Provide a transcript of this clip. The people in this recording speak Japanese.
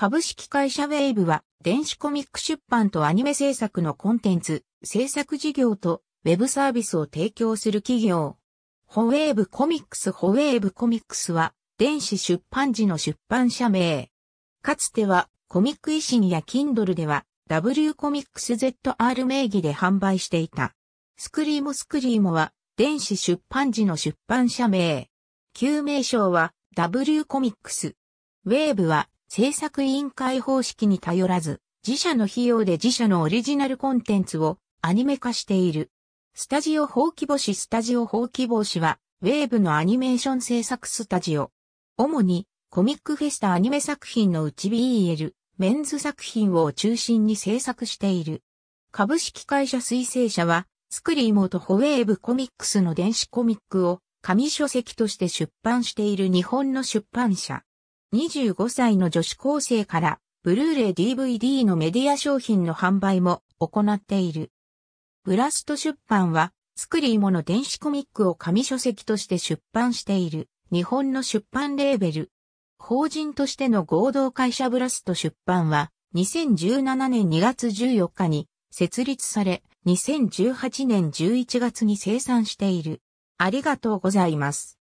株式会社ウェイブは、電子コミック出版とアニメ制作のコンテンツ、制作事業と、ウェブサービスを提供する企業。ホウェーブコミックスホウェーブコミックスは、電子出版時の出版社名。かつては、コミック維新やキンドルでは、W コミックス ZR 名義で販売していた。スクリームスクリームは、電子出版時の出版社名。旧名称は、W コミックス。ウェーブは、制作委員会方式に頼らず、自社の費用で自社のオリジナルコンテンツをアニメ化している。スタジオ法規模士スタジオ法規模士は、ウェーブのアニメーション制作スタジオ。主に、コミックフェスタアニメ作品のうち BL、メンズ作品を中心に制作している。株式会社推星社は、スクリーモとホウェーブコミックスの電子コミックを紙書籍として出版している日本の出版社。25歳の女子高生から、ブルーレイ DVD のメディア商品の販売も行っている。ブラスト出版は、作り物電子コミックを紙書籍として出版している、日本の出版レーベル。法人としての合同会社ブラスト出版は、2017年2月14日に設立され、2018年11月に生産している。ありがとうございます。